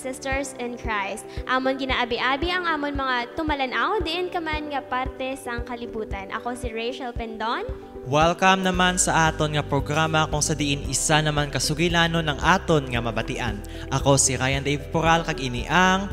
sisters in Christ. Amon ginaabi-abi ang amon mga tumalanaw diin kaman nga parte sang kalibutan. Ako si Rachel Pendon. Welcome naman sa aton nga programa kung sa diin isa naman kasugilanon ng aton nga mabatian. Ako si Ryan Dave Poral kag ini ang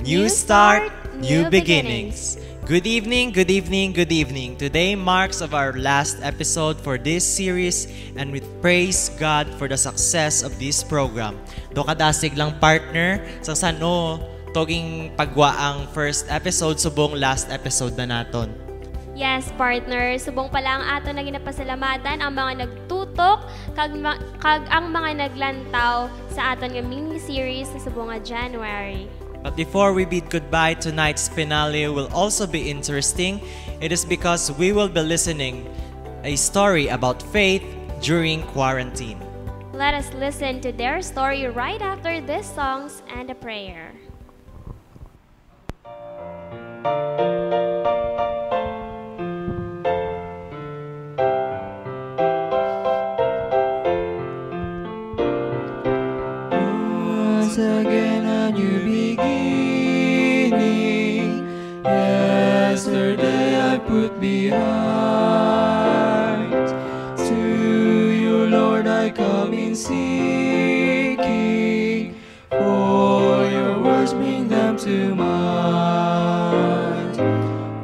New Start, New, Beginnings. Good evening, good evening, good evening. Today marks of our last episode for this series and we praise God for the success of this program. Do kadasig lang partner sa sano toging pagwa ang first episode subong last episode na naton. Yes, partner. Subong pala ang ato na ginapasalamatan ang mga nagtutok kag, kag ang mga naglantaw sa aton nga mini series sa subong January. But before we bid goodbye, tonight's finale will also be interesting. It is because we will be listening a story about faith during quarantine. Let us listen to their story right after these songs and a prayer. again. put behind. To you, Lord, I come in seeking, for your words bring them to mind.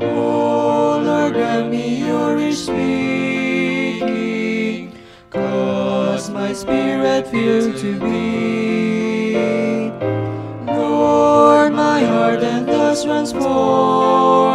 Oh, Lord, grant me your rich speaking, cause my spirit fears to be. Lord, my heart and thus runs forth.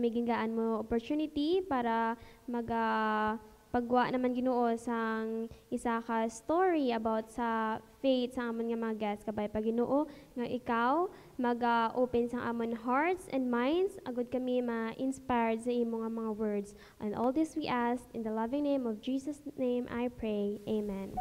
may gingaan mo opportunity para mag uh, ah, pagwa naman Ginoo sang isa ka story about sa faith sa amon nga mga guests kabay pa Ginoo nga ikaw mag-open ah, uh, sa amon hearts and minds agud kami ma-inspired sa imo nga mga words and all this we ask in the loving name of Jesus name I pray amen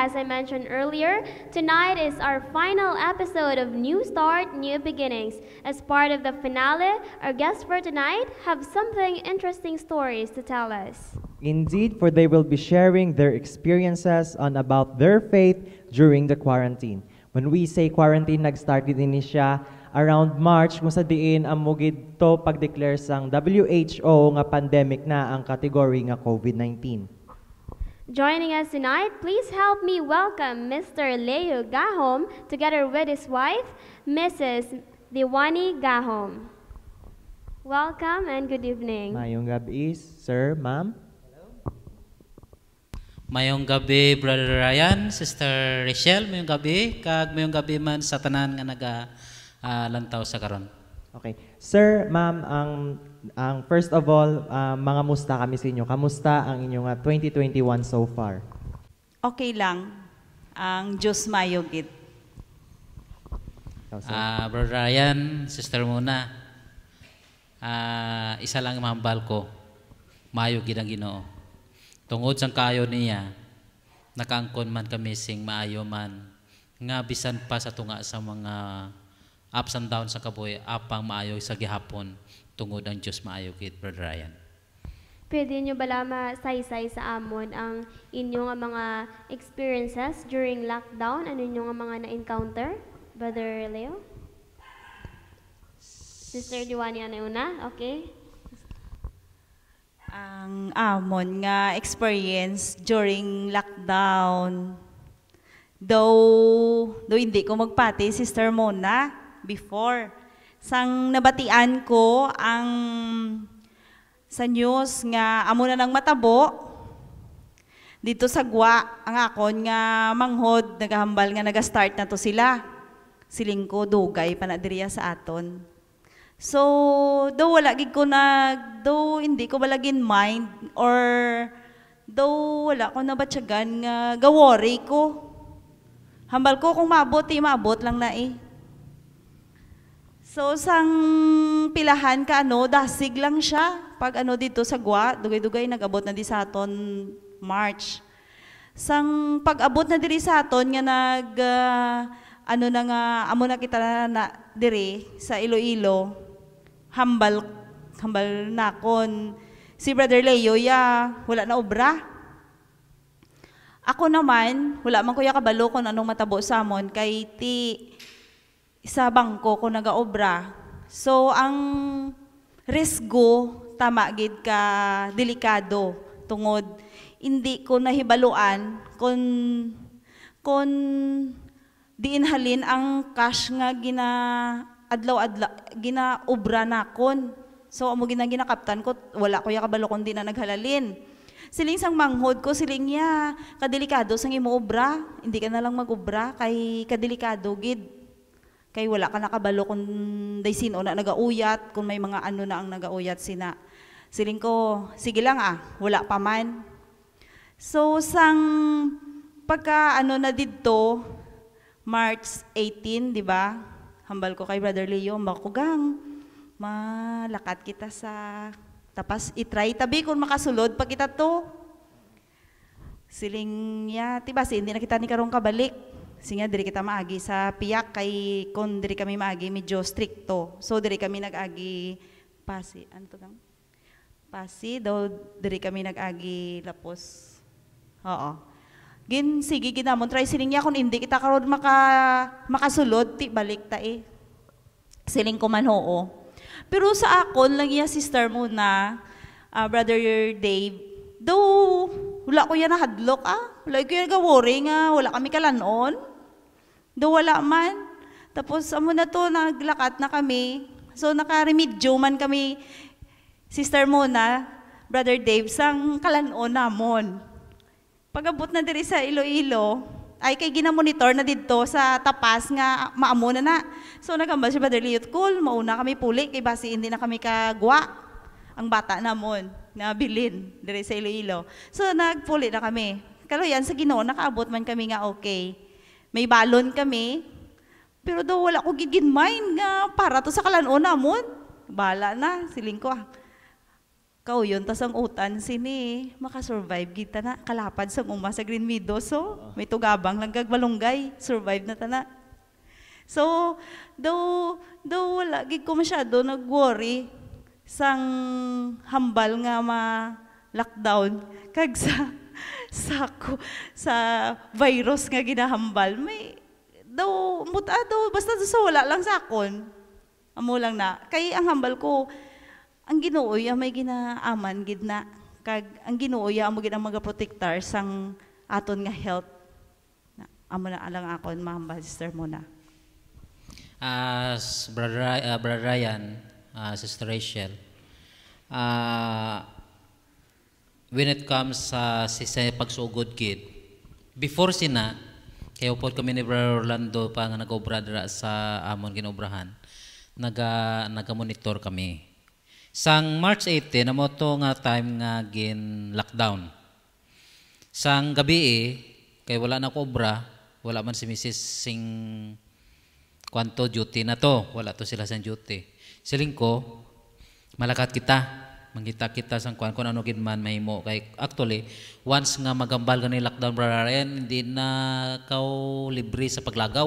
as I mentioned earlier, tonight is our final episode of New Start, New Beginnings. As part of the finale, our guests for tonight have something interesting stories to tell us. Indeed, for they will be sharing their experiences on about their faith during the quarantine. When we say quarantine, nag started din siya around March kung sa diin ang mugid to pag-declare sang WHO nga pandemic na ang kategory nga COVID-19. Joining us tonight, please help me welcome Mr. Leo Gahom together with his wife, Mrs. Diwani Gahom. Welcome and good evening. Mayong gabi, sir, ma'am. Mayong gabi, Brother Ryan, Sister Rachel, mayong gabi, kag mayong gabi man sa tanan nga naga uh, lantaw sa karon. Okay. Sir, ma'am, ang ang first of all, uh, mga musta kami sa inyo. Kamusta ang inyong uh, ah, 2021 so far? Okay lang. Ang Diyos mayugit. Ah, uh, Brother Ryan, Sister Muna, uh, isa lang mahambal ko, mayugit ang ginoo. Tungod sa kayo niya, nakaangkon man kami sing maayo man, nga bisan pa sa tunga sa mga ups and downs sa kabuhi apang maayo sa gihapon tungod ang Dios maayo kit Brother Ryan. Pwede nyo bala masaysay sa amon ang inyong mga experiences during lockdown? Ano inyong mga na-encounter, Brother Leo? Sister Diwani na ano una, okay? Ang amon nga experience during lockdown, Though, though hindi ko magpati, Sister Mona, before. Sang nabatian ko ang sa news nga amo na ng matabo dito sa gwa ang akon nga manghod nagahambal nga naga-start na to sila silingko dugay panadiriya sa aton so do wala gid ko nag do hindi ko balagin mind or do wala ko nabatyagan nga gawori ko hambal ko kung mabot eh, maabot lang na eh So, sang pilahan ka, ano, dasig lang siya. Pag ano dito sa gwa, dugay-dugay nag-abot na di sa aton March. Sang pag-abot na diri sa aton nga nag, uh, ano na nga, amo na kita na, na diri sa Iloilo, hambal, hambal nakon. Si Brother Leo, ya, wala na obra. Ako naman, wala man kuya kabalo kung anong matabo sa amon, kay ti, sa bangko ko nagaobra. So, ang risgo, tama gid ka delikado tungod hindi ko nahibaluan kon kon diinhalin ang cash nga gina adlaw adlaw gina obra na kon so amo gina ginakaptan ko wala ko ya kabalo kon di na naghalalin siling sang manghod ko siling ya kadelikado sang imo obra hindi ka na lang magobra kay kadelikado gid Kay wala ka nakabalo kung day sino na nagauyat, kung may mga ano na ang nagauyat sina. Siling ko, sige lang ah, wala pa man. So sang pagka ano na didto, March 18, di ba? Hambal ko kay Brother Leo, makugang, malakat kita sa tapas itry tabi kung makasulod pa kita to. Siling niya, tiba si hindi na kita ni karong kabalik. Singa diri kita maagi sa piyak kay kon diri kami maagi medyo stricto. So diri kami nagagi pasi anto kang pasi daw diri kami nagagi lapos. Oo. Gin sige ginamon try siling ya kun hindi kita karod maka makasulod ti balik ta eh. Siling ko man oo. Pero sa akon lang iya sister mo na uh, brother Dave Do wala ko yan nahadlok ah. Wala ko yan gawori nga, wala kami kalanon. Do wala man. Tapos amo na to, naglakat na kami. So nakaremedyo man kami, Sister Mona, Brother Dave, sang kalanon namon. Pagabot na diri sa Iloilo, ay kay ginamonitor na didto sa tapas nga maamo na na. So nagambal si Brother Liot Cool, mauna kami puli, kay basi hindi na kami kagwa. Ang bata namon, na bilin, diri sa Iloilo. So nagpuli na kami. Kaluyan sa Ginoo nakaabot man kami nga okay. May balon kami, pero daw wala ko gigin mind nga para to sa kalan kalanuna mo. Bala na, siling ko ah. Kau yun, tas ang utan sini, makasurvive kita na. Kalapad sa uma sa Green Meadows, so oh. ah. may tugabang lang kagbalunggay, survive na tana. So, daw, daw wala, gig ko masyado nag-worry sang hambal nga ma lockdown Kag sa sako sa virus nga ginahambal may daw muta daw basta sa wala lang sakon amo lang na kay ang hambal ko ang Ginoo ya may ginaaman gid na kag ang Ginoo ya amo gid ang magaprotektar sang aton nga health amo na alang akon mahambal sister mo na as brother uh, brother Ryan uh, sister Rachel uh, when it comes sa si, sa pagsugod kid, before sina, kaya upod kami ni Brother Orlando pa nga nag-obra sa amon ginobrahan, naga, naga-monitor kami. Sang March 18, na to nga time nga gin lockdown. Sang gabi eh, kay wala na kobra, wala man si Mrs. sing kwanto duty na to, wala to sila sa duty. Siling ko, malakat kita mangita-kita sang kuan kun ano gid man mahimo kay actually once nga magambal gani lockdown brother Ryan hindi na kaw libre sa paglagaw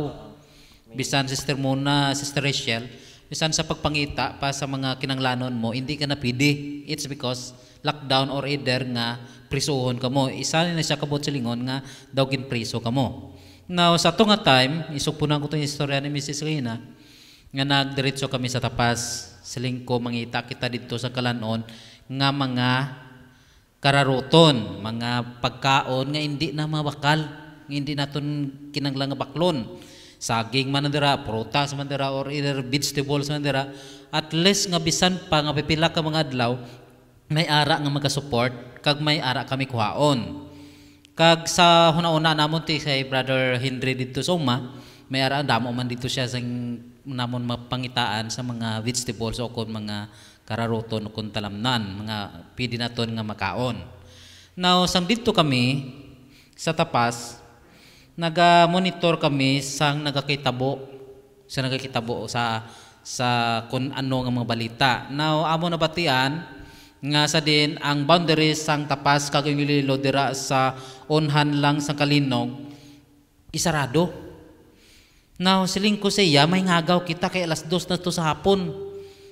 bisan sister Mona sister Rachel bisan sa pagpangita pa sa mga kinanglanon mo hindi ka na pidi it's because lockdown or either nga prisuhon ka mo isa na siya kabot silingon nga daw gin priso ka mo now sa to time isog po na ko tong istorya ni Mrs. Rina nga nagdiretso kami sa tapas selingko mangita kita dito sa kalanon nga mga kararoton, mga pagkaon nga hindi na mabakal, nga hindi naton kinanglang baklon. Saging man dira, prutas man dira or either vegetables man dira, at least nga bisan pa nga pipila ka mga adlaw may ara nga magasupport kag may ara kami kuhaon. Kag sa hunauna namon ti kay brother Henry dito sa Uma, may ara damo man dito siya sang namon mapangitaan sa mga vegetables o kon mga kararoton o kon talamnan, mga pwede naton nga makaon. Now, sang dito kami sa tapas, naga-monitor kami sang nagakitabo sa nagakitabo sa sa kung ano nga mga balita. Now, amo na batian, nga sa din ang boundaries sang tapas kag yung dira sa onhan lang sang kalinog isarado Now, siling ko siya, may ngagaw kita kay alas dos na to sa hapon.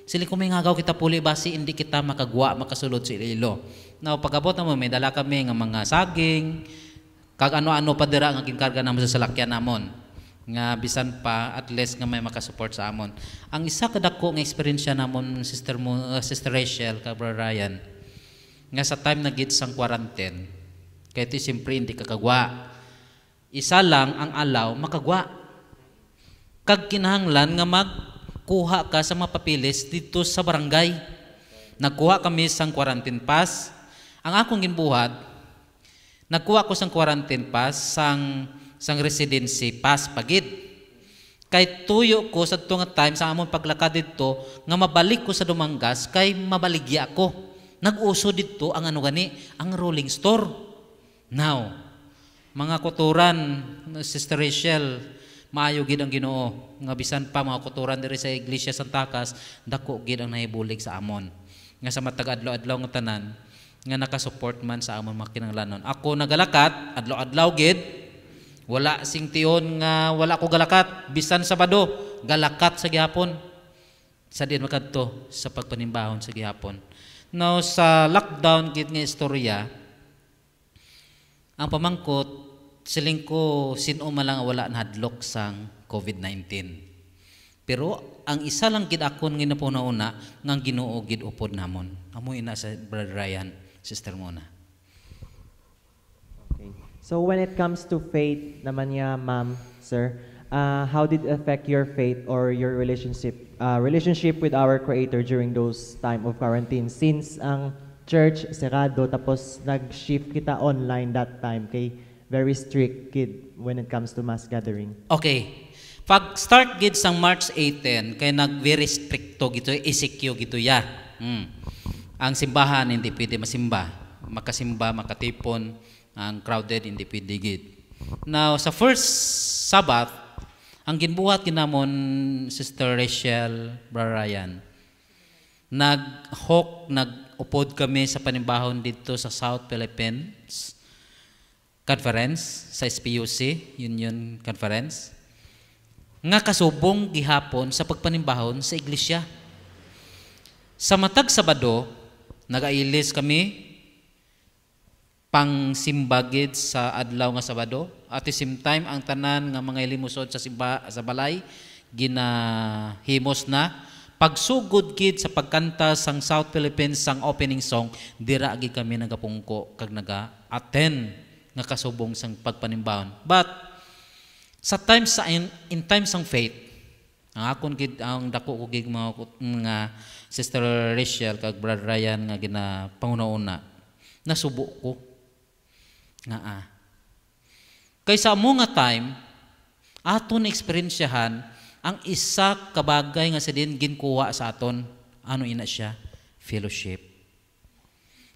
Siling ko may ngagaw kita puli basi, hindi kita makagwa, makasulod sa Iloilo. Now, pagabot na mo, may dala kami ng mga saging, kag ano-ano pa dira ang aking karga naman sa salakyan namon nga bisan pa at least nga may makasupport sa amon. Ang isa kadako nga experience namon sister mo uh, sister Rachel ka Ryan nga sa time na nagit sang quarantine kay ti simpre hindi kakagwa. Isa lang ang alaw makagwa kag kinahanglan nga magkuha ka sa mapapilis dito sa barangay. Nagkuha kami sang quarantine pass. Ang akong ginbuhat, nagkuha ko sang quarantine pass sang sang residency pass pagid. Kay tuyo ko sa tunga time sa among paglakad dito nga mabalik ko sa Dumangas kay mabaligya ako. Nag-uso dito ang ano gani, ang rolling store. Now, mga kuturan, Sister Rachel, Maayo gid ang Ginoo nga bisan pa mga kuturan diri sa Iglesia Santakas dako gid ang nahibulig sa amon. Nga sa matag adlaw-adlaw nga tanan nga nakasupport man sa amon mga kinahanglanon. Ako nagalakat adlaw-adlaw gid wala sing tiyon nga wala ko galakat bisan Sabado galakat sa gihapon. Sa diin makadto sa pagpanimbahon sa gihapon. Now sa lockdown gid nga istorya ang pamangkot siling ko sino lang wala na hadlok sang COVID-19. Pero ang isa lang gid akon nga po nauna nga Ginoo gid upod namon. Amoy na sa Brother Ryan, Sister Mona. Okay. So when it comes to faith naman niya, ma'am, sir, uh, how did it affect your faith or your relationship uh, relationship with our Creator during those time of quarantine? Since ang church, serado, tapos nag-shift kita online that time kay very strict kid when it comes to mass gathering. Okay. Pag start gid sang March 18, kay nag very stricto gito isikyo e gito ya. Mm. Ang simbahan hindi pwede masimba, makasimba, makatipon, ang crowded hindi pwede gid. Now sa first Sabbath ang ginbuhat ginamon Sister Rachel Brother Nag-hawk, nag-upod kami sa panimbahon dito sa South Philippines conference sa SPUC, Union Conference, nga kasubong gihapon sa pagpanimbahon sa iglesia. Sa matag Sabado, nagailis kami pang simbagid sa adlaw nga Sabado. At the same time, ang tanan nga mga limusod sa, simba, sa balay, ginahimos na. Pagsugod kid sa pagkanta sang South Philippines sang opening song, dira gid kami nagapungko kag naga-attend nga kasubong sang pagpanimbawon. But sa time sa in, in times sang faith, ang akon gid ang dako ko gid mga, nga Sister Rachel kag Brother Ryan nga gina pangunauna nasubo ko nga ah. sa mo nga time aton eksperyensyahan ang isa ka bagay nga sa din ginkuwa sa aton ano ina siya fellowship.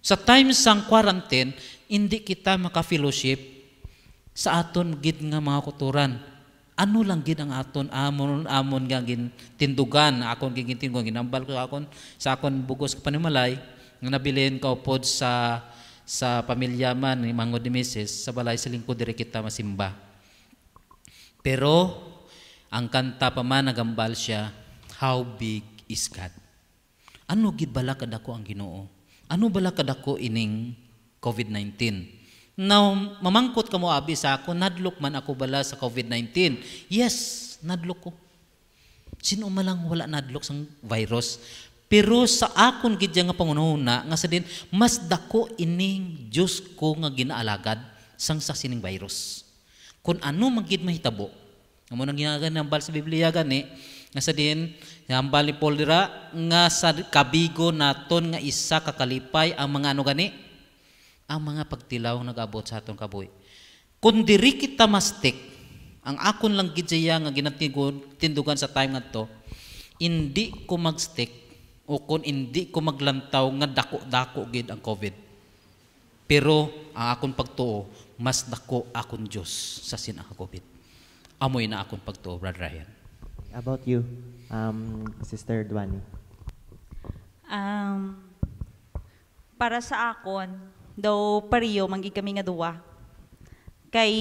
Sa times sang quarantine, hindi kita maka-fellowship sa aton gid nga mga kuturan. Ano lang gid ang aton amon amon nga gin tindugan akon gigintin ko ginambal ko akon sa akon bugos ko panimalay nga nabilin ka upod sa sa pamilya man ni Mangod ni Mrs. sa balay sa lingkod diri kita masimba. Pero ang kanta pa man nagambal siya, how big is God? Ano gid bala kadako ang Ginoo? Ano bala kadako ining COVID-19. Now, mamangkot ka mo abi sa ako, nadlok man ako bala sa COVID-19. Yes, nadlok ko. Sino malang wala nadlok sang virus? Pero sa akon gidya nga pangunahuna nga sa din mas dako ining Dios ko nga ginaalagad sang sa sining virus. Kung ano magid mahitabo. Amo nang ginaganaambal sa Biblia gani nga sa din hambal ni Paul dira nga sa kabigo naton nga isa kakalipay ang mga ano gani ang mga pagtilaw nag-abot sa atong kabuhi. Kung diri kita mastik, ang akon lang gidya nga ginatindugan sa time nga to, hindi ko magstick o kung hindi ko maglantaw nga dako-dako gid ang COVID. Pero ang akon pagtuo, mas dako akon Dios sa sina ang COVID. Amoy na akon pagtuo, Brother Ryan. About you, um, Sister Duani. Um, para sa akon, daw pariyo mangi kami nga duwa. Kay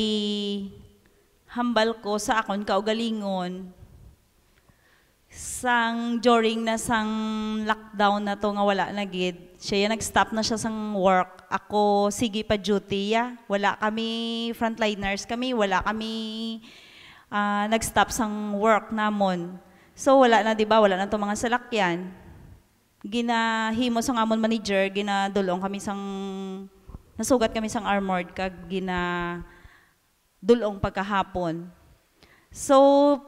hambal ko sa akon kaugalingon sang during na sang lockdown na to nga wala na gid siya ya nag-stop na siya sang work ako sige pa duty ya wala kami frontliners kami wala kami uh, nag-stop sang work namon so wala na di ba wala na to mga salakyan ginahimo sa amon manager ginadulong kami sang nasugat kami sang armored kag gina dulong pagkahapon. So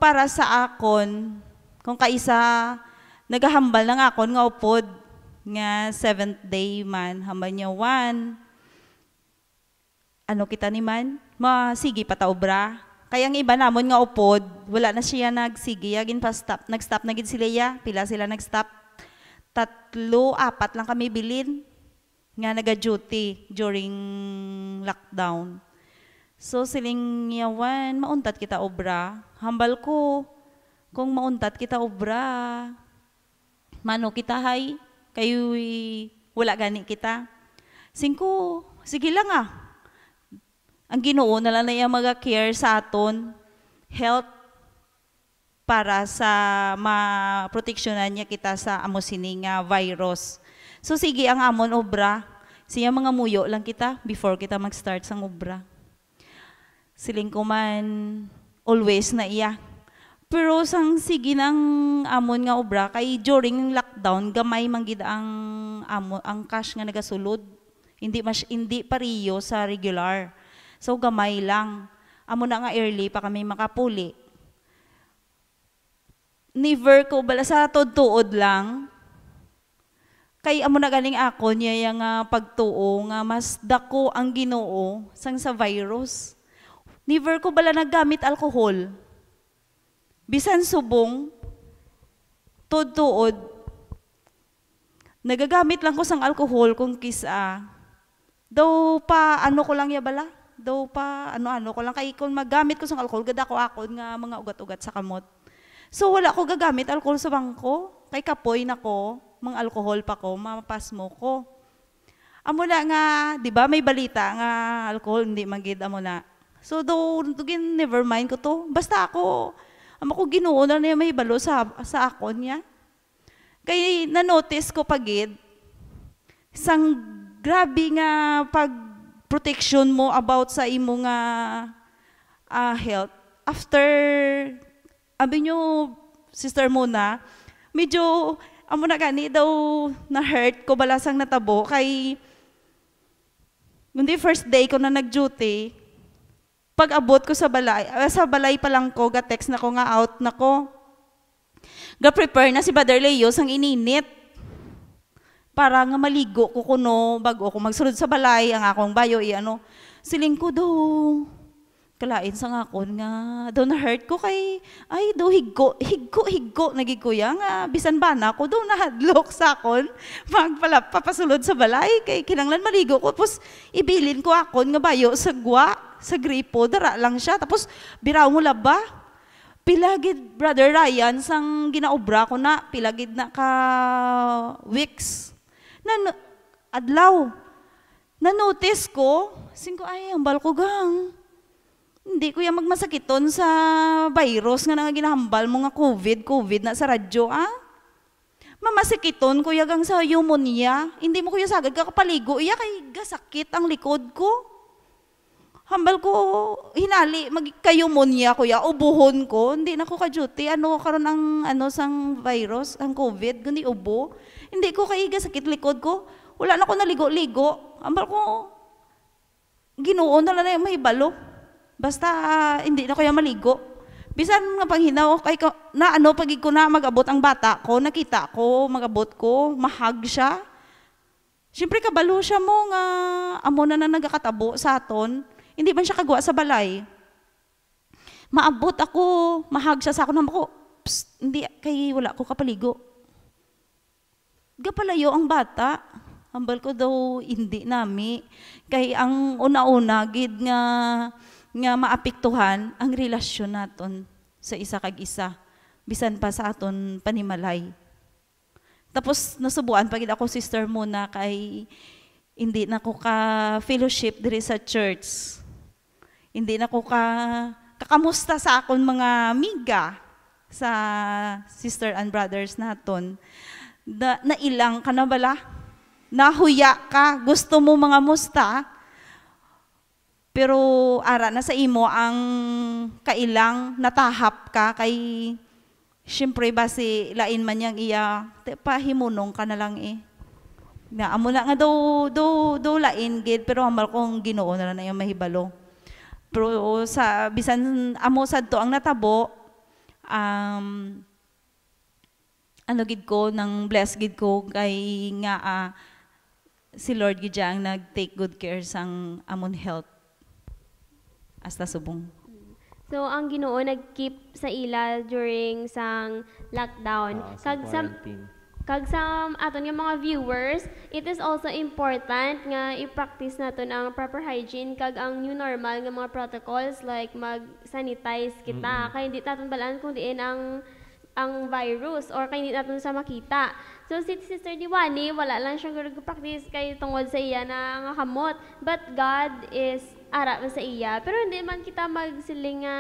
para sa akon kung kaisa nagahambal lang akon nga upod nga seventh day man hambal niya one ano kita ni man masigi pataobra kaya ang iba namon nga upod, wala na siya nagsige, yagin ginpa stop. Nag-stop na gid sila ya, pila sila nag-stop tatlo, apat lang kami bilin nga naga-duty during lockdown. So siling yawan, mauntat kita obra. Hambal ko, kung mauntat kita obra, mano kita hay, kayo wala gani kita. Singko, sige lang ah. Ang ginoo na lang na yung mag-care sa aton, health para sa maproteksyonan niya kita sa amo sininga virus. So sige ang amon obra, siya mga muyo lang kita before kita mag-start sa obra. Siling ko man always na iya. Pero sang sige ng amon nga obra kay during lockdown gamay man gid ang amon ang cash nga nagasulod. Hindi mas hindi pariyo sa regular. So gamay lang. Amo na nga early pa kami makapuli ni Verco bala sa tuod lang kay amo na galing ako niya nga uh, pagtuo nga mas dako ang Ginoo sang sa virus ni Verco bala naggamit alcohol bisan subong tuod nagagamit lang ko sang alcohol kung kisa daw pa ano ko lang ya bala daw pa ano-ano ko lang kay kung magamit ko sang alcohol gada ko akon nga mga ugat-ugat sa kamot So wala ko gagamit alcohol sa bangko. Kay kapoy na ko, mga alcohol pa ko, mapasmo ko. Amo na nga, di ba may balita nga alcohol, hindi magid amo na. So though, dugin, never mind ko to. Basta ako, amo ko ginuo na niya may balo sa, sa ako niya. Kay na-notice ko pagid, sang grabe nga pag protection mo about sa imo nga uh, health. After abi nyo, Sister Mona, medyo, amo na gani daw na-hurt ko balasang natabo kay kundi first day ko na nag-duty, pag abot ko sa balay, ah, sa balay pa lang ko, ga-text na ko nga out na ko. Ga-prepare na si Brother Leos ang ininit para nga maligo ko kuno bago ko magsulod sa balay ang akong bayo i ano siling ko daw, kalain sa nga kon nga don hurt ko kay ay do higgo higgo higgo nagikuya nga bisan ba na ko do na hadlok sa kon magpala papasulod sa balay kay kinanglan maligo ko tapos ibilin ko akon nga bayo sa gwa sa gripo dara lang siya tapos biraw mo laba pilagid brother Ryan sang ginaobra ko na pilagid na ka weeks na adlaw na notice ko ko ay ang balkogang hindi ko yan magmasakit sa virus nga nga ginahambal mo nga COVID, COVID na sa radyo, ah. Mamasakiton kuya gang sa pneumonia. Hindi mo kuya sagad kakapaligo. Iya kay gasakit ang likod ko. Hambal ko, hinali, mag pneumonia kuya, ubuhon ko. Hindi nako ka-duty. Ano karon ang ano sang virus, ang COVID, gani ubo. Hindi ko kay gasakit likod ko. Wala na ko naligo-ligo. Hambal ko, ginuon na lang may balo. Basta uh, hindi na kaya maligo. Bisan nga panghinaw, kay ko, na ano, pag ko na magabot ang bata ko, nakita ko, magabot ko, mahag siya. Siyempre, kabalo siya mo nga, amo na na nagakatabo sa aton. Hindi man siya kagwa sa balay. Maabot ako, mahag siya sa ako naman ko, Psst, hindi, kay wala ko kapaligo. Gapalayo ang bata. Ambal ko daw, hindi nami. Kay ang una-una, gid nga, nga maapiktuhan ang relasyon naton sa isa kag isa bisan pa sa aton panimalay. Tapos nasubuan pa gid ako sister muna kay hindi na ko ka fellowship diri sa church. Hindi na ko ka kakamusta sa akon mga miga sa sister and brothers naton. na, nailang ka na Nahuya ka? Gusto mo mga musta? Pero ara na sa imo ang kailang natahap ka kay syempre ba si lain man yang iya pahimunong ka na lang eh. Na amo na nga do do do lain gid pero hamal kong Ginoo na lang yung mahibalo. Pero sa bisan amo sad to ang natabo um ano gid ko nang bless gid ko kay nga uh, si Lord gid ang nag-take good care sang amon health hasta subong. So ang Ginoo nag-keep sa ila during sang lockdown. Uh, ah, kag sa kag sa aton nga mga viewers, it is also important nga i-practice naton ang proper hygiene kag ang new normal nga mga protocols like mag-sanitize kita mm-hmm. kay hindi naton balaan kung diin ang ang virus or kay hindi naton sa makita. So si Sister Diwani wala lang siyang practice kay tungod sa iya na nga kamot, but God is ara man sa iya. Pero hindi man kita magsilinga nga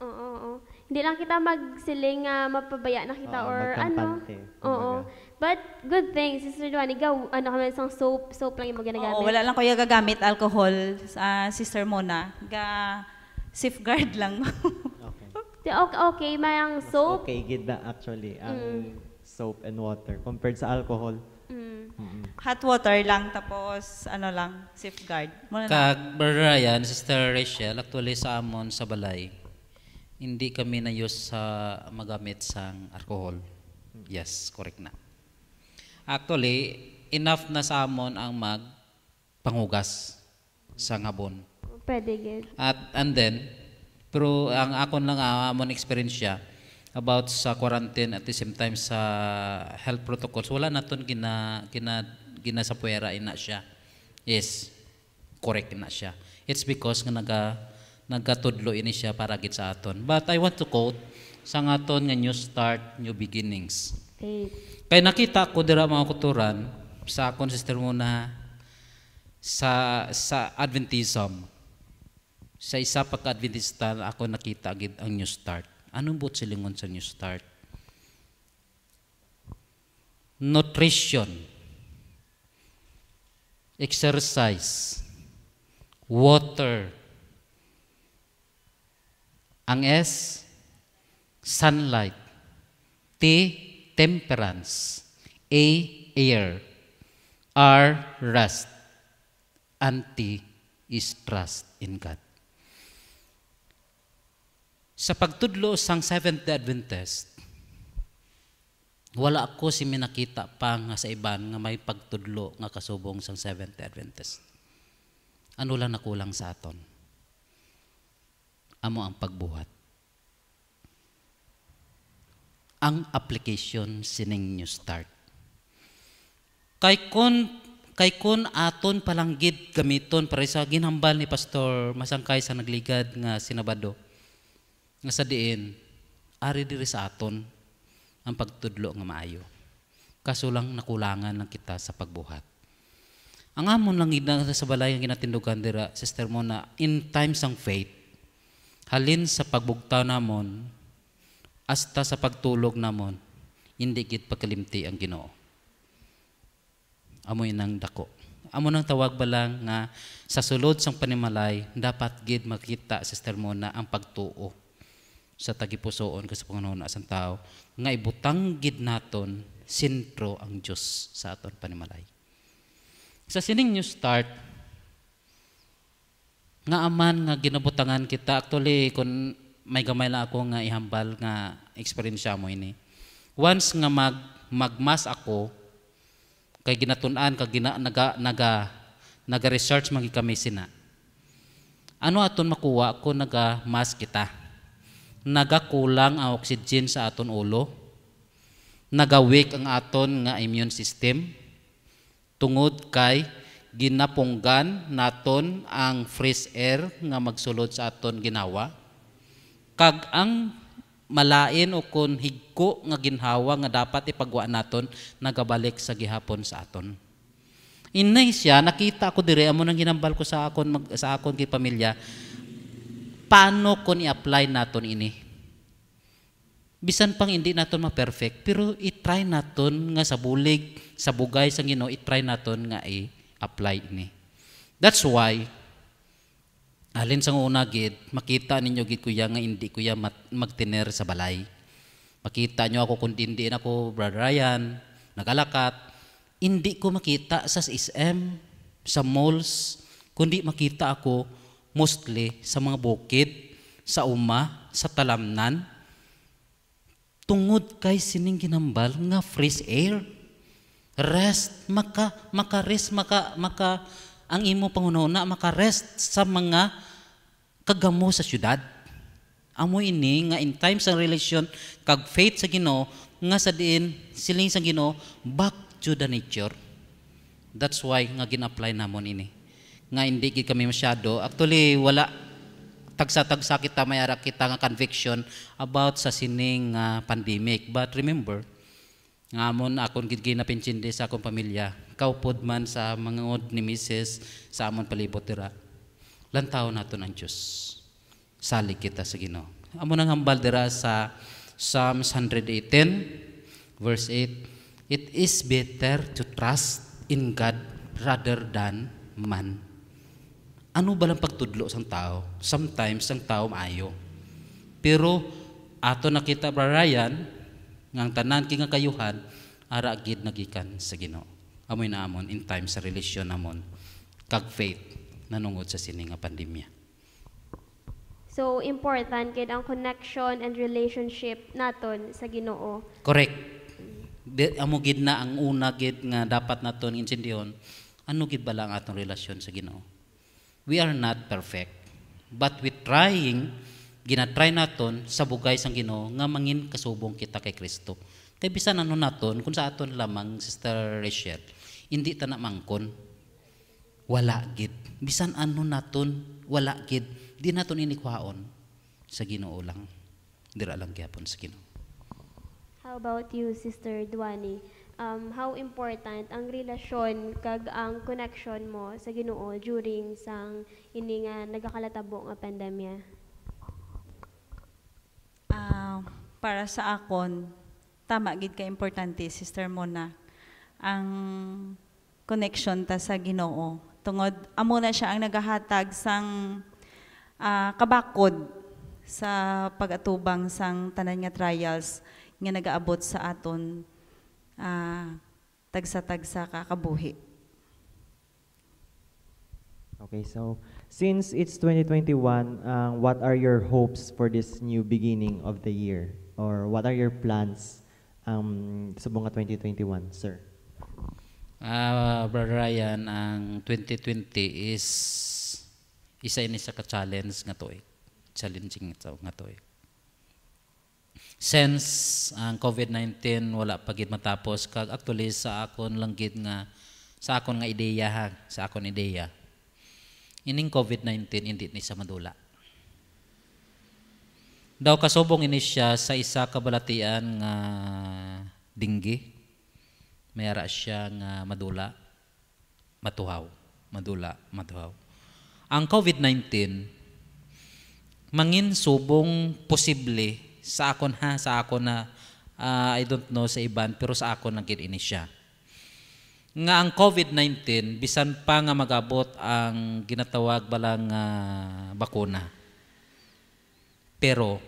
uh, Oo, oo. Hindi lang kita magsilinga ah, nga mapabaya na kita oo, or ano. Oo. But good thing, Sister Duane, ikaw, ano kami, isang soap, soap lang yung magagamit. Oo, wala lang ko yung gagamit, alcohol, uh, Sister Mona. Ga, safeguard lang. okay. Okay, okay, mayang soap. Mas okay, gid na actually, ang mm. soap and water compared sa alcohol. Mm mm Hot water lang, tapos ano lang, safeguard. Muna Kag, Brother Sister Rachel, actually sa amon sa balay, hindi kami na-use sa magamit sang alcohol. Mm. Yes, correct na. Actually, enough na sa amon ang magpanghugas sa ngabon. Pwede, good. At, and then, pero ang akon lang ah, amon experience siya, about sa quarantine at the same time sa health protocols wala naton gina gina ginasapuera ina siya yes correct na siya it's because nga naga nagatudlo ini siya para git sa aton but i want to quote sa aton nga new start new beginnings kay nakita ko dira mga kuturan sa akon sister mo na sa sa adventism sa isa pagka adventista ako nakita gid ang new start Anong buot silingon sa new start? Nutrition. Exercise. Water. Ang S, sunlight. T, temperance. A, air. R, rest. And T is trust in God. Sa pagtudlo sang Seventh-day Adventist, wala ako si minakita pa nga sa iban nga may pagtudlo nga kasubong sang Seventh-day Adventist. Ano lang nakulang sa aton? Amo ang pagbuhat. Ang application sining new start. Kay kon kay kon aton palanggid gamiton para sa ginhambal ni Pastor Masangkay sa nagligad nga sinabado nga sa diin ari diri sa aton ang pagtudlo nga maayo kaso lang nakulangan lang kita sa pagbuhat ang amon lang ina sa balay nga ginatindugan dira sister mo na in times ang faith halin sa pagbugtaw namon asta sa pagtulog namon hindi gid pagkalimti ang Ginoo amoy nang dako amo nang tawag ba lang nga sa sulod sang panimalay dapat gid makita sister mo na ang pagtuo sa tagipusoon kasi Panginoon asan tao nga ibutang gid naton sentro ang Dios sa aton panimalay. Sa sining new start nga aman nga ginabutangan kita actually kun may gamay lang ako nga ihambal nga experience mo ini. Once nga mag magmas ako kay ginatun-an kag gina, naga naga naga research magi kami sina. Ano aton makuha ko naga mas kita? nagakulang ang oxygen sa aton ulo, nagawik ang aton nga immune system, tungod kay ginapunggan naton ang fresh air nga magsulod sa aton ginawa, kag ang malain o kon higko nga ginhawa nga dapat ipagwa naton nagabalik sa gihapon sa aton. Inay siya, nakita ako dire amo nang ginambal ko sa akon mag, sa akon kay pamilya paano ko ni apply naton ini? Bisan pang hindi naton ma-perfect, pero i-try naton nga sa bulig, sa bugay sa gino, i-try naton nga i-apply ini. That's why alin sa una gid makita ninyo gid kuya nga hindi kuya magtiner sa balay. Makita nyo ako kung hindi na ako, Brother Ryan, nagalakat. Hindi ko makita sa SM, sa malls, kundi makita ako mostly sa mga bukid, sa uma, sa talamnan. Tungod kay sining ginambal nga fresh air. Rest, maka, maka rest, maka, maka, ang imo pangununa, maka rest sa mga kagamo sa syudad. Amo ini nga in times ang relasyon kag faith sa Ginoo nga sa diin siling sa Ginoo back to the nature. That's why nga gin-apply namon ini nga hindi gid kami masyado. Actually, wala tagsa-tagsa kita mayara kita nga conviction about sa sining uh, pandemic. But remember, nga amon akon gid ginapinsindi sa akong pamilya. Kaupod man sa mga od ni Mrs. sa amon palibot dira. Lantaw nato ang Dios. Salig kita sa Ginoo. Amo nang hambal dira sa Psalms 118 verse 8. It is better to trust in God rather than man ano ba lang pagtudlo sang tao? Sometimes ang tao maayo. Pero ato nakita Brother Ryan, ngang tanan king kayuhan, ara gid nagikan sa Ginoo. Amoy na amon in time sa relasyon namon kag faith nanungod sa sini nga pandemya. So important kid ang connection and relationship naton sa Ginoo. Correct. De, amo gid na ang una gid nga dapat naton insindihon ano gid ba lang atong relasyon sa Ginoo? we are not perfect. But we trying, ginatry naton sa bugay sang Ginoo nga mangin kasubong kita kay Kristo. Kay bisan ano naton kun sa aton lamang Sister Rachel, hindi ta na mangkon. Wala gid. Bisan ano naton, wala gid. Di naton inikwaon sa Ginoo lang. Dira lang gyapon sa Ginoo. How about you, Sister Duani? um, how important ang relasyon kag ang connection mo sa Ginoo during sang ini nga nagakalatabo nga pandemya? Uh, para sa akon, tama gid ka importante sister Mona ang connection ta sa Ginoo tungod amo na siya ang nagahatag sang uh, kabakod sa pagatubang sang tanan nga trials nga nagaabot sa aton uh, tagsa-tagsa kakabuhi. Okay, so since it's 2021, uh, um, what are your hopes for this new beginning of the year? Or what are your plans um, sa bunga 2021, sir? Uh, Brother Ryan, ang 2020 is isa ini sa ka-challenge nga to eh. Challenging nga to eh since ang COVID-19 wala pagit matapos kag actually sa akon lang gid nga sa akon nga ideya ha, sa akon ideya. Ining COVID-19 hindi ni sa madula. Daw kasubong ini siya sa isa ka balatian nga dinggi. Mayara siya nga madula, matuhaw, madula, matuhaw. Ang COVID-19 mangin subong posible sa akon ha, sa akon na uh, I don't know sa iban pero sa akon lang gid ini siya. Nga ang COVID-19 bisan pa nga magabot ang ginatawag balang uh, bakuna. Pero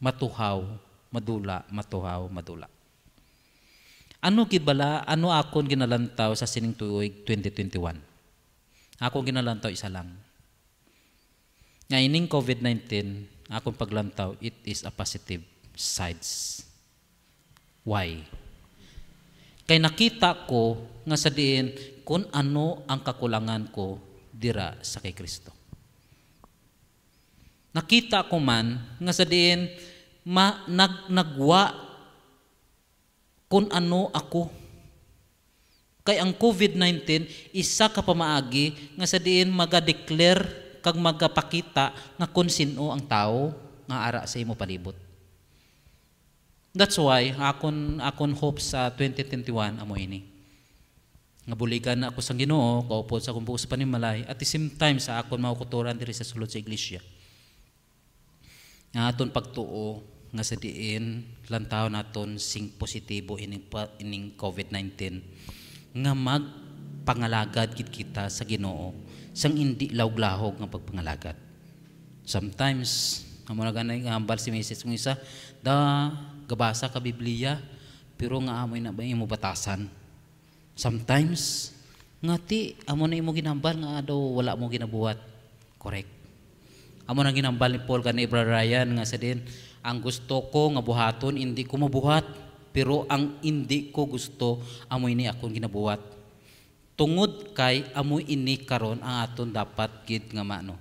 matuhaw, madula, matuhaw, madula. Ano gibala, ano akon ginalantaw sa sining tuig 2021? Ako ginalantaw isa lang. Nga ining COVID-19, akong paglantaw, it is a positive sides. Why? Kay nakita ko nga sa diin kung ano ang kakulangan ko dira sa kay Kristo. Nakita ko man nga sa diin ma, nag, nagwa kung ano ako. Kay ang COVID-19, isa ka pamaagi nga sa diin maga-declare kag magapakita nga kung sino ang tao nga ara sa imo palibot. That's why akon akon hope sa 2021 amo ini. Nga buligan ako sa Ginoo, kaupod sa kumpos sa Malay, at the same time sa akon makukuturan diri sa sulod sa iglesia. Nga aton pagtuo nga sa diin lantaw naton sing positibo ining ining COVID-19 nga magpangalagad gid kita sa Ginoo sang hindi lawglahog ng pagpangalagat. Sometimes, amo na ganay nga ambal si message ng isa, da gabasa ka Biblia, pero nga amoy na ba imo batasan. Sometimes, nga ti, amo na imo ginambal nga daw wala mo ginabuhat. Correct. Amo na ginambal ni Paul kanay Brother Ryan nga sa din, ang gusto ko nga buhaton, hindi ko mabuhat. Pero ang hindi ko gusto, amoy ni akong ginabuhat tungod kay amoy ini karon ang aton dapat gid nga maano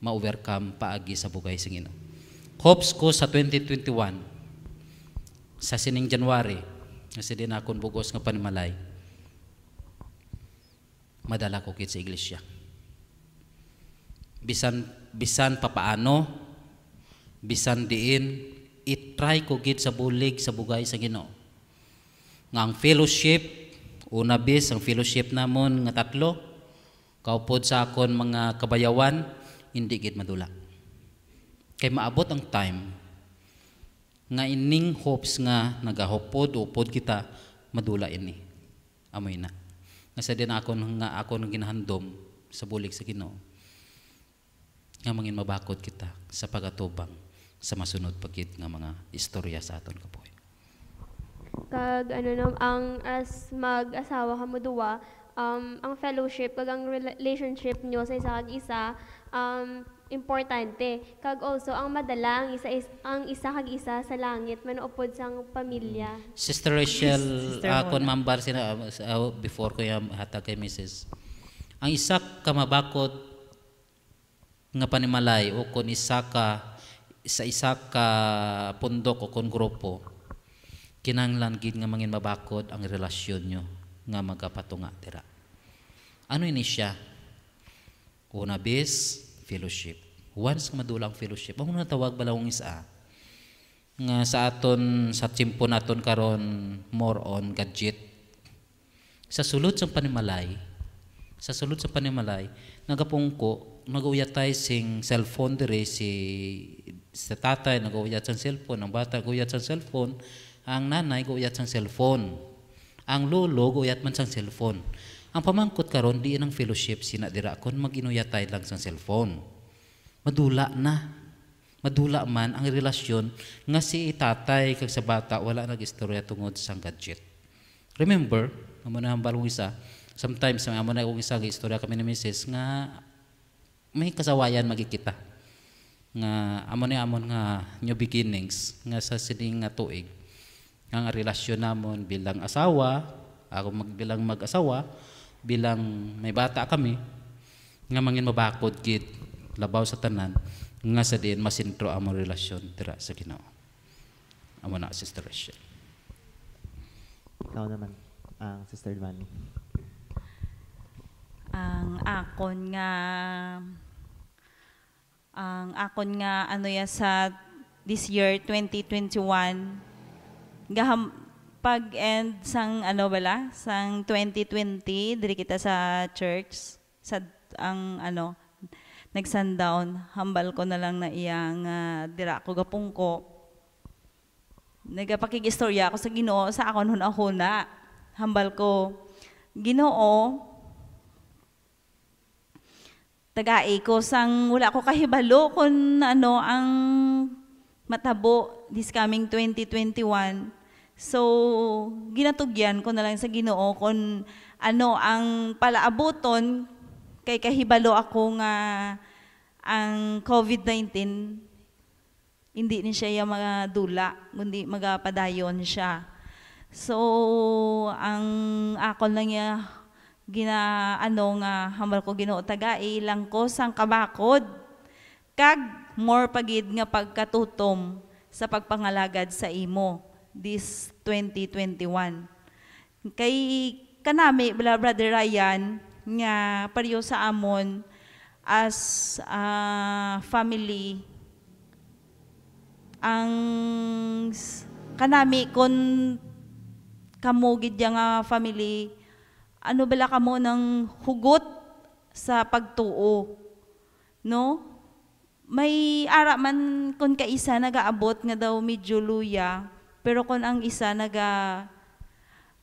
ma-overcome paagi sa bugay sa Ginoo. Hopes ko sa 2021 sa sining January sa din akong bugos nga panimalay madala ko kit sa iglesia. Bisan bisan papaano bisan diin i-try ko gid sa bulig sa bugay sa Ginoo. Nga ang fellowship Una bis, ang fellowship namon nga tatlo, kaupod sa akon mga kabayawan, hindi gid madula. Kay maabot ang time nga ining hopes nga nagahopod upod kita madula ini. Amoy na. Nga sa din ako nga akon ginahandom sa bulig sa Ginoo. Nga mangin mabakod kita sa pagatubang sa masunod pagit nga mga istorya sa aton kapoy kag ano no, ang as mag-asawa kamo duwa, um, ang fellowship kag ang relationship nyo sa isa kag isa um, importante kag also ang madala ang isa is, ang isa kag isa sa langit manuopod sang pamilya Sister Rachel Sister uh, kon mambar sina uh, ah, ah, before ko yung hatag kay Mrs. Ang isa ka mabakot nga panimalay o kon isa ka sa isa ka pundok o kon grupo kinanglan gid nga mangin mabakod ang relasyon nyo nga magapatunga tira. Ano ini siya? Una bis, fellowship. Once nga madulang fellowship, ang natawag balawang isa nga sa aton sa timpo naton karon more on gadget sa sulod sa panimalay sa sulod sa panimalay nagapungko nagauyat tay sing cellphone dire si sa tatay nagauyat sa cellphone ang bata nagauyat sa cellphone ang nanay guyat sang cellphone. Ang lolo guyat man sang cellphone. Ang pamangkot karon di ang fellowship sina dira kon maginuyatay lang sang cellphone. Madula na. Madula man ang relasyon nga si itatay kag sa bata wala nagistorya tungod sang gadget. Remember, amo na hambal isa, sometimes amo na kong isa istorya kami ni Mrs. nga may kasawayan magikita nga amon ni amon nga new beginnings nga sa sining nga tuig ang relasyon namon bilang asawa, ako magbilang mag-asawa, bilang may bata kami, nga mangin mabakod git labaw sa tanan, nga sa din masintro ang relasyon dira sa Ginoo. Amo na Sister Rachel. Ikaw naman, ang uh, Sister Vani. Ang akon nga ang akon nga ano ya sa this year 2021 gaham pag end sang ano bala sang 2020 diri kita sa church sa ang ano nagsundown hambal ko na lang na iyang uh, dira ko gapong ko nagapakigistorya ako sa Ginoo sa ako noon ako na hambal ko Ginoo tagai ko sang wala ko kahibalo kun ano ang matabo this coming 2021. So, ginatugyan ko na lang sa Ginoo kon ano ang palaabuton kay kahibalo ako nga ang COVID-19 hindi ni siya yung mga dula, kundi magapadayon siya. So, ang akon lang niya, gina, ano nga, hamal ko ginoo tagai lang ko sang kabakod. Kag, more pagid nga pagkatutom sa pagpangalagad sa imo this 2021. Kay kanami, Brother Ryan, nga pariyo sa amon as uh, family ang kanami kon kamo gid nga family ano bala kamo ng hugot sa pagtuo no may ara man kon ka isa nagaabot nga daw medyo luya pero kon ang isa naga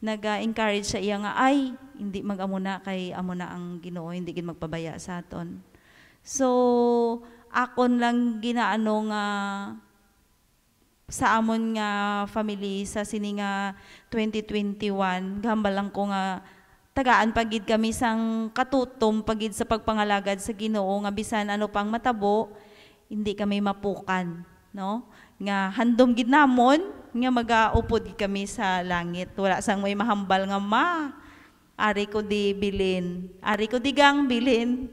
naga-encourage sa iya nga ay hindi magamo na kay amo na ang Ginoo hindi gid magpabaya sa aton so akon lang ginaano nga sa amon nga family sa sini nga 2021 gambal lang ko nga tagaan pagid kami sang katutom pagid sa pagpangalagad sa Ginoo nga bisan ano pang matabo hindi kami mapukan, no? Nga handom gid namon nga magaupod kami sa langit. Wala sang may mahambal nga ma ari ko di bilin, ari ko di gang bilin.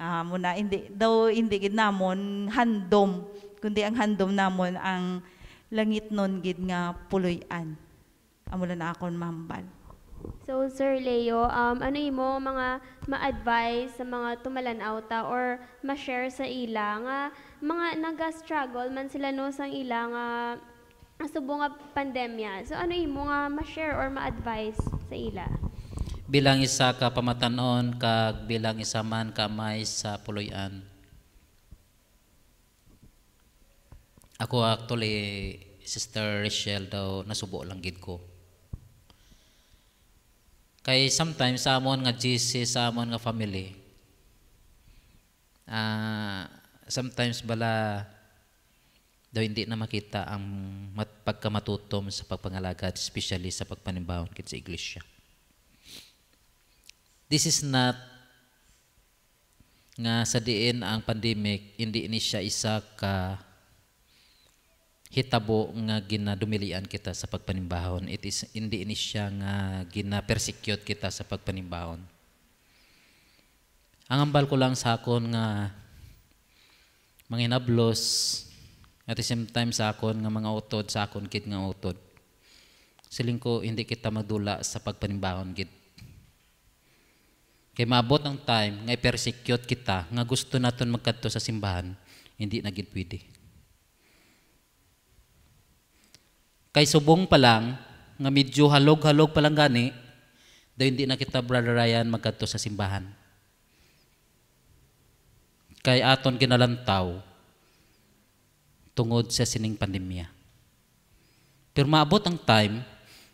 Ah, muna hindi daw hindi gid namon handom, kundi ang handom namon ang langit nun gid nga puloy-an. Amo na akon mahambal. So, Sir Leo, um, ano mo mga ma-advise sa mga tumalanaw ta or ma-share sa ila nga mga naga-struggle man sila no sang ila nga asubo nga pandemya. So, ano mo nga ma-share or ma-advise sa ila? Bilang isa ka pamatanon kag bilang isa man kamay sa puloyan. Ako actually, Sister Rachel daw, nasubo lang gid ko Kay sometimes sa samon nga GC, sa samon nga family. Uh, sometimes bala daw hindi na makita ang mat pagkamatutom sa pagpangalagad, especially sa pagpanimbawon kit sa iglesia. This is not nga sa diin ang pandemic, hindi ni siya isa ka hitabo nga ginadumilian kita sa pagpanimbahon. It is hindi ini siya nga ginapersecute kita sa pagpanimbahon. Ang ambal ko lang sa akon nga manginablos at the same time sa akon nga mga utod sa akon kit nga utod. Siling ko hindi kita madula sa pagpanimbahon git. Kay maabot ang time nga i-persecute kita nga gusto naton magkadto sa simbahan, hindi na gid pwede. Kay subong pa lang, nga medyo halog-halog pa lang gani, dahil hindi na kita, Brother Ryan, magkanto sa simbahan. Kay aton ginalantaw, tungod sa sining pandemya. Pero maabot ang time,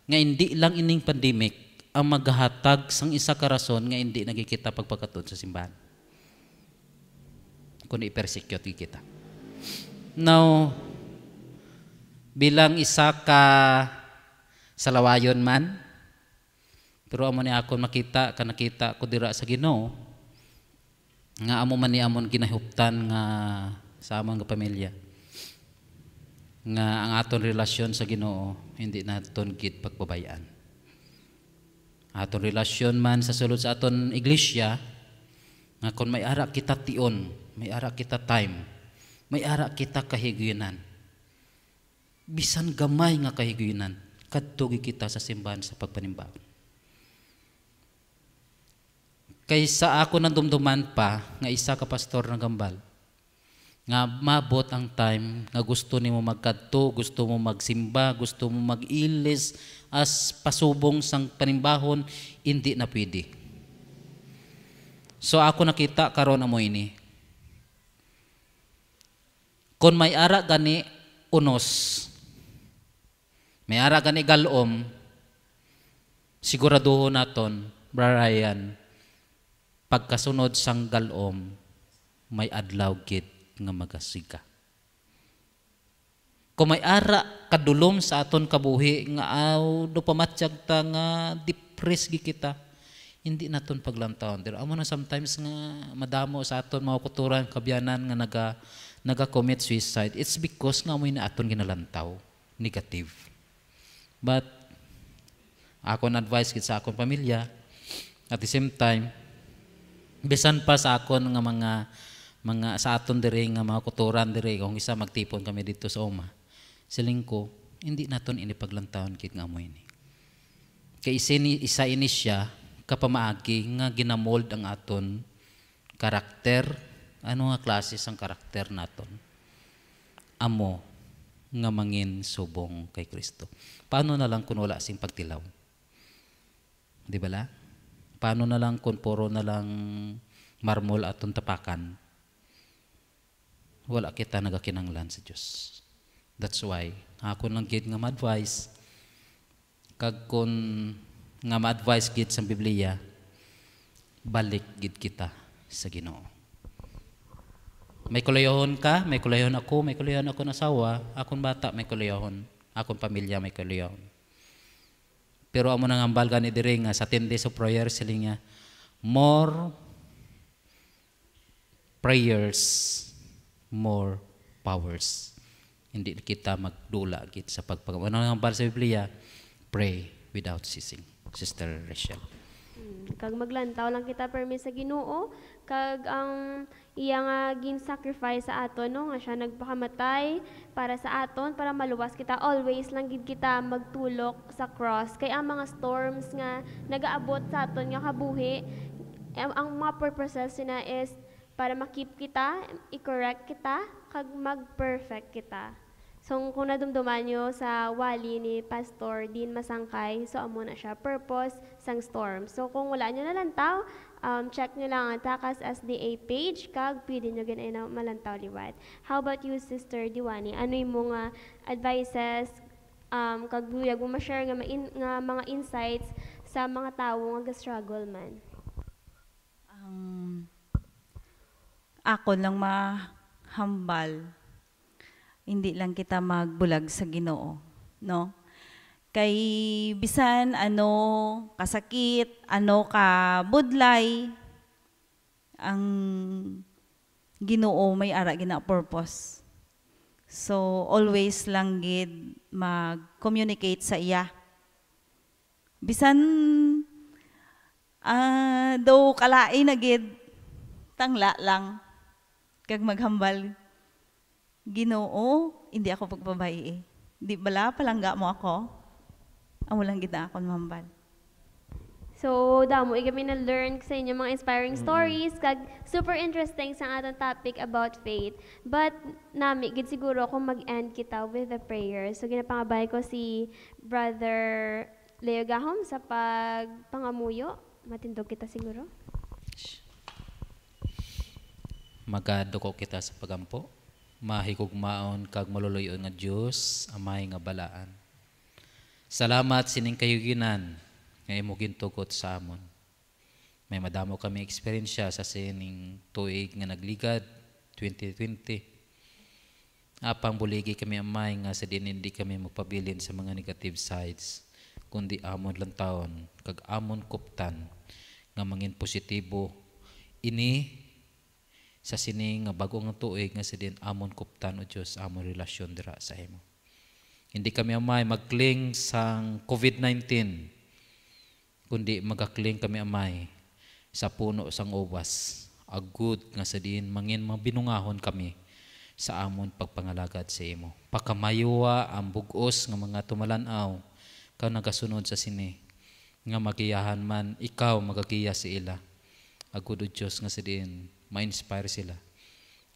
nga hindi lang ining pandemic, ang maghahatag sang isa karason nga hindi nagikita pagpakatod sa simbahan. Kung i-persecute kita. Now, bilang isa ka salawayon man pero amo ni ako makita ka nakita ko dira sa Ginoo nga amo man ni amon ginahuptan nga sa among pamilya nga ang aton relasyon sa Ginoo hindi naton gid pagbabayaan aton relasyon man sa sulod sa aton iglesia nga kon may ara kita tion may ara kita time may ara kita kahigyanan bisan gamay nga kahigayunan kadto kita sa simbahan sa pagpanimba kaysa ako nandumduman pa nga isa ka pastor ng gambal nga mabot ang time nga gusto nimo magkadto gusto mo magsimba gusto mo magilis as pasubong sang panimbahon hindi na pwede so ako nakita karon amo ini kon may ara gani unos may ara gani galom, siguraduho naton, Brother Ryan, pagkasunod sang galom, may adlaw gid nga magasiga. Kung may ara kadulom sa aton kabuhi nga aw do pamatyag ta nga depress gi kita, hindi naton paglantaon. Pero amo na sometimes nga madamo sa aton mga kuturan kabyanan nga naga naga-commit suicide, it's because nga mo na aton ginalantaw negative. But, ako na advice kit sa akon pamilya, at the same time, bisan pa sa akon nga mga mga sa aton diri nga mga kuturan diri kung isa magtipon kami dito sa Oma. Siling ko, hindi naton ini paglantawon kit nga amo ini. Kay isini, isa ini siya kapamaagi nga ginamold ang aton karakter, ano nga klase sang karakter naton. Amo nga mangin subong kay Kristo. Paano na lang kung wala sing pagtilaw? Di ba la? Paano na lang kung puro na lang marmol at tapakan? Wala kita nagakinanglan sa Diyos. That's why, ako lang gid nga ma-advise, kag kun nga ma-advise gid sa Biblia, balik gid kita sa Ginoo. May kulayahon ka, may kulayahon ako, may kulayahon ako na sawa, akong bata may kulayahon akong pamilya may kaluyaw. Pero amo nang ambal gani diri nga sa 10 days of prayer sila nga more prayers, more powers. Hindi kita magdula git sa pagpag Ano nang ambal sa Biblia? Pray without ceasing. Sister Rachel. Hmm, kag maglantaw lang kita permi sa Ginoo kag ang iya nga gin-sacrifice sa aton no nga siya nagpakamatay para sa aton para maluwas kita always lang gid kita magtulok sa cross kay ang mga storms nga nagaabot sa aton nga kabuhi eh, ang, mga purposes na is para makip kita i-correct kita kag mag-perfect kita So, kung nadumduman nyo sa wali ni Pastor Dean Masangkay, so amo na siya, purpose sang storm. So, kung wala nyo nalantaw, um, check nyo lang ang Takas SDA page, kag pwede nyo ganay na malantaw liwat. How about you, Sister Diwani? Ano yung mga advices, um, kag buyag mo ma-share nga, in, nga mga insights sa mga tao nga struggle man? Um, ako lang mahambal. Hindi lang kita magbulag sa ginoo. No? Kay bisan ano kasakit, ano ka budlay, ang Ginoo may ara gina purpose. So always lang gid mag-communicate sa iya. Bisan uh, ah, do kalain na gid tangla lang kag maghambal Ginoo, hindi ako pagbabae. Eh. Di bala palangga mo ako? Amo lang kita akong mambal. So, damo, kami na learn sa inyo mga inspiring mm stories, kag super interesting sa atong topic about faith. But nami gid siguro kung mag-end kita with a prayer. So ginapangabay ko si Brother Leo Gahom sa pagpangamuyo. Matindog kita siguro. Magaduko kita sa pagampo. Mahigugmaon kag maluluyon nga Dios, amay nga balaan Salamat sining kayuginan nga imo gintugot sa amon. May madamo kami experience sa sining tuig nga nagligad 2020. Apang buligi kami amay nga sa din hindi kami magpabilin sa mga negative sides kundi amon lang taon kag amon kuptan nga mangin positibo ini sa sining nga bagong tuig nga sa din amon kuptan o Dios amon relasyon dira sa imo. Hindi kami amay magkling sa COVID-19, kundi magakling kami amay sa puno sang ubas. Agud nga sa diin mangin mabinungahon kami sa amon pagpangalagad sa imo. Pakamayuwa ang bugos nga mga tumalanaw ka nagasunod sa sini nga magiyahan man ikaw magagiya sa ila. Agud o Dios nga sa diin ma-inspire sila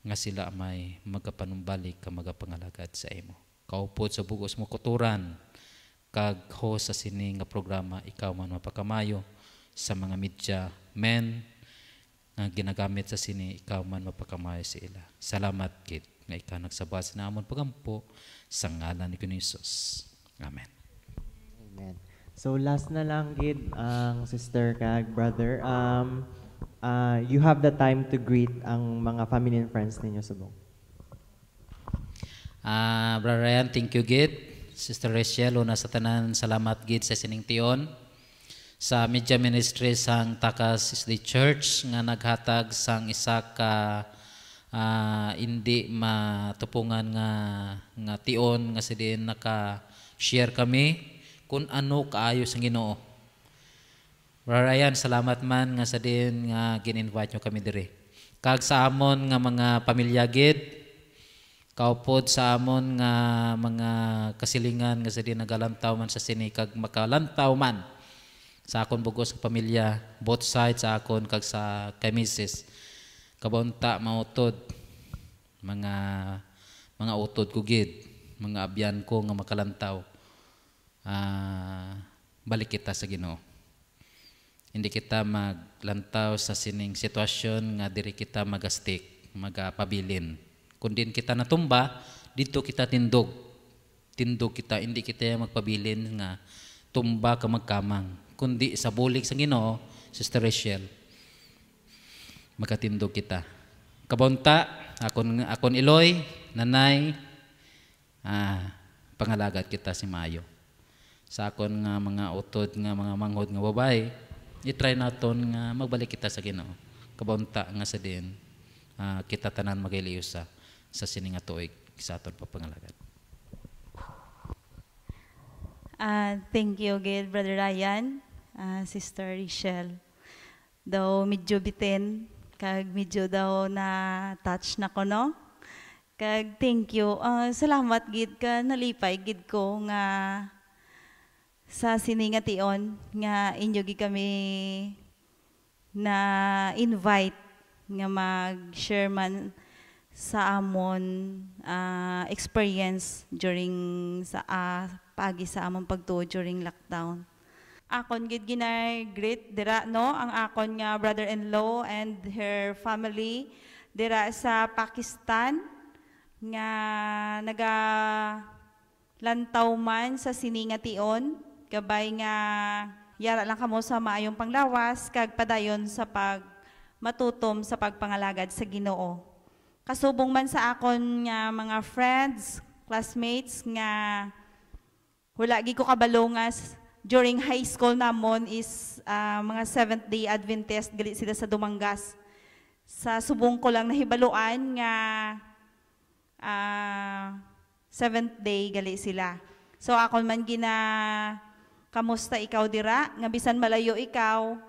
nga sila may magapanumbalik ka magapangalagad sa imo kaupod sa bugos mo kuturan kag host sa sini nga programa ikaw man mapakamayo sa mga media men nga ginagamit sa sini ikaw man mapakamayo sa ila. Salamat kid nga ikaw nagsabas na amon pagampo sa ngalan ni Hesus. Amen. Amen. So last na lang gid ang um, sister kag brother um uh, you have the time to greet ang mga family and friends ninyo sa Bong. Uh, Brother Ryan, thank you gid. Sister Rachel, una sa tanan, salamat gid sa sining tiyon. Sa media ministry sang Takas is the church nga naghatag sang isa ka uh, ah, hindi matupungan nga nga tion nga si din naka share kami kung ano kaayo sa Ginoo. Brother Ryan, salamat man nga sa din nga gin-invite nyo kami diri. Kag sa amon nga mga pamilya gid, Kaupod sa amon nga mga kasilingan nga sa nagalantaw man sa sini kag makalantaw man sa akon bugos sa pamilya both sides sa akon kag sa kay misis. Kabunta mautod mga mga utod ko gid, mga abyan ko nga makalantaw. Uh, balik kita sa Ginoo hindi kita maglantaw sa sining sitwasyon nga diri kita magastik, magapabilin. Kung din kita natumba, dito kita tindog. Tindog kita, hindi kita magpabilin nga tumba ka magkamang. Kundi sa bulig sa Ginoo, Sister Rachel, makatindog kita. Kabunta, akon, akon Eloy, nanay, ah, pangalagat kita si Mayo. Sa akon nga mga utod nga mga manghod nga babae, i-try naton nga magbalik kita sa Ginoo. Kabunta nga sa din, ah, kita tanan magiliusa sa sininga tuig sa aton papangalagan. Uh, ah, thank you again, Brother Ryan, uh, Sister Richelle. Daw medyo bitin, kag medyo daw na touch na ko, no? Kag thank you. Uh, salamat gid ka nalipay gid ko nga sa sininga tion nga inyo gid kami na invite nga mag-share man sa amon uh, experience during sa uh, pagi sa amon pagtuo during lockdown. Akon gid ginay great dira no ang akon nga brother-in-law and her family dira sa Pakistan nga naga lantaw man sa siningation gabay nga yara lang kamo sa maayong panglawas kag padayon sa pag matutom sa pagpangalagad sa Ginoo. Kasubong man sa akon nga mga friends, classmates nga hulagi ko kabalungas during high school namon is uh, mga Seventh Day Adventist gali sila sa Dumangas. Sa subong ko lang nahibaluan nga uh, ah, Seventh Day gali sila. So ako man gina kamusta ikaw dira nga bisan malayo ikaw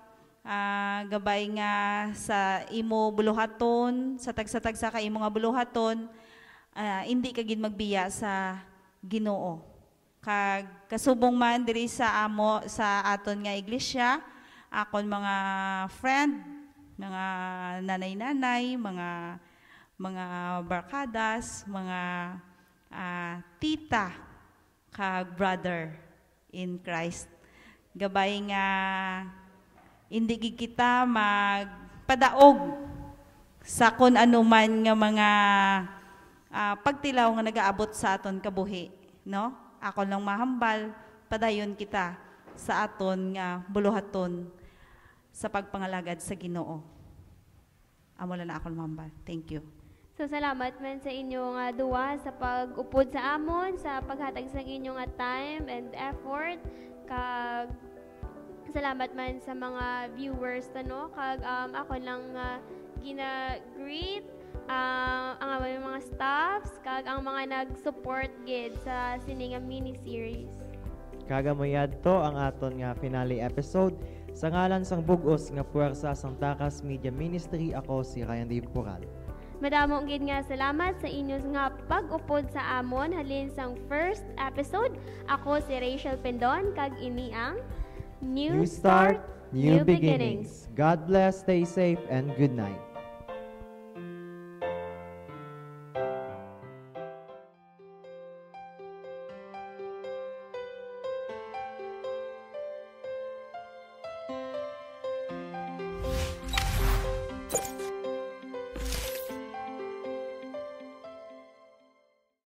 uh, gabay nga sa imo buluhaton, sa tagsatag sa kaimo nga buluhaton, uh, hindi ka gid magbiya sa Ginoo. Kag kasubong man diri sa amo sa aton nga iglesia, akon mga friend, mga nanay-nanay, mga mga barkadas, mga uh, tita, kag brother in Christ. Gabay nga hindi kita magpadaog sa kung ano man nga mga uh, pagtilaw nga nagaabot sa aton kabuhi, no? Ako lang mahambal, padayon kita sa aton nga buluhaton sa pagpangalagad sa Ginoo. Amo na ako mahambal. Thank you. So salamat man sa inyong uh, duwa sa pag-upod sa amon, sa paghatag sa inyong uh, time and effort kag salamat man sa mga viewers tano kag um, ako lang uh, gina-greet uh, ang aming mga staffs kag ang mga nag-support gid sa sininga mini series. Kagamayad to ang aton nga finale episode sa ngalan sang bugos nga puwersa sang Takas Media Ministry ako si Ryan Dave Poral Madamo gid nga salamat sa inyo nga pag-upod sa amon halin sang first episode. Ako si Rachel Pendon kag ini ang New start, new beginnings. God bless, stay safe, and good night.